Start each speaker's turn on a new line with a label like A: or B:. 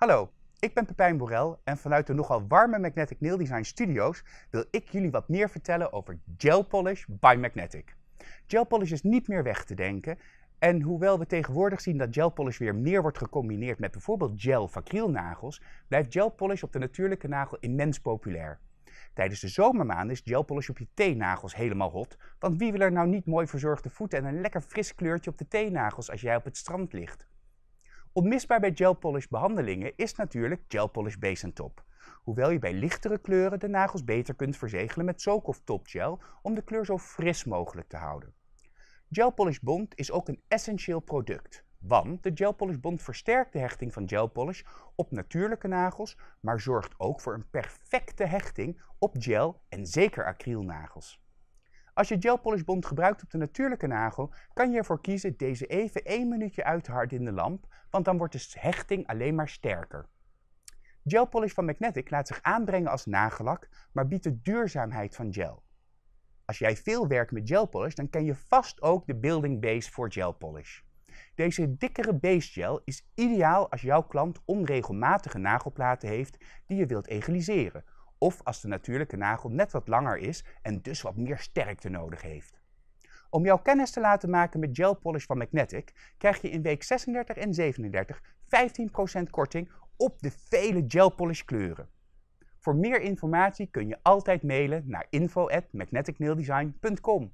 A: Hallo, ik ben Pepijn Borel en vanuit de nogal warme Magnetic Nail Design Studios wil ik jullie wat meer vertellen over Gel Polish by Magnetic. Gel Polish is niet meer weg te denken en hoewel we tegenwoordig zien dat gel polish weer meer wordt gecombineerd met bijvoorbeeld gel vakrielnagels, blijft gel polish op de natuurlijke nagel immens populair. Tijdens de zomermaanden is gel polish op je teennagels helemaal hot, want wie wil er nou niet mooi verzorgde voeten en een lekker fris kleurtje op de teennagels als jij op het strand ligt? Onmisbaar bij Gel Polish behandelingen is natuurlijk polish base en top. Hoewel je bij lichtere kleuren de nagels beter kunt verzegelen met top gel om de kleur zo fris mogelijk te houden. Gel Polish bond is ook een essentieel product, want de Gel Polish bond versterkt de hechting van Gel Polish op natuurlijke nagels, maar zorgt ook voor een perfecte hechting op gel en zeker acrylnagels. Als je gelpolishbond gebruikt op de natuurlijke nagel, kan je ervoor kiezen deze even één minuutje uit te harden in de lamp, want dan wordt de hechting alleen maar sterker. Gel Polish van Magnetic laat zich aanbrengen als nagellak, maar biedt de duurzaamheid van gel. Als jij veel werkt met gelpolish, dan ken je vast ook de building base voor Gel Polish. Deze dikkere base gel is ideaal als jouw klant onregelmatige nagelplaten heeft die je wilt egaliseren of als de natuurlijke nagel net wat langer is en dus wat meer sterkte nodig heeft. Om jouw kennis te laten maken met gel polish van Magnetic krijg je in week 36 en 37 15% korting op de vele gel polish kleuren. Voor meer informatie kun je altijd mailen naar info@magneticnaildesign.com.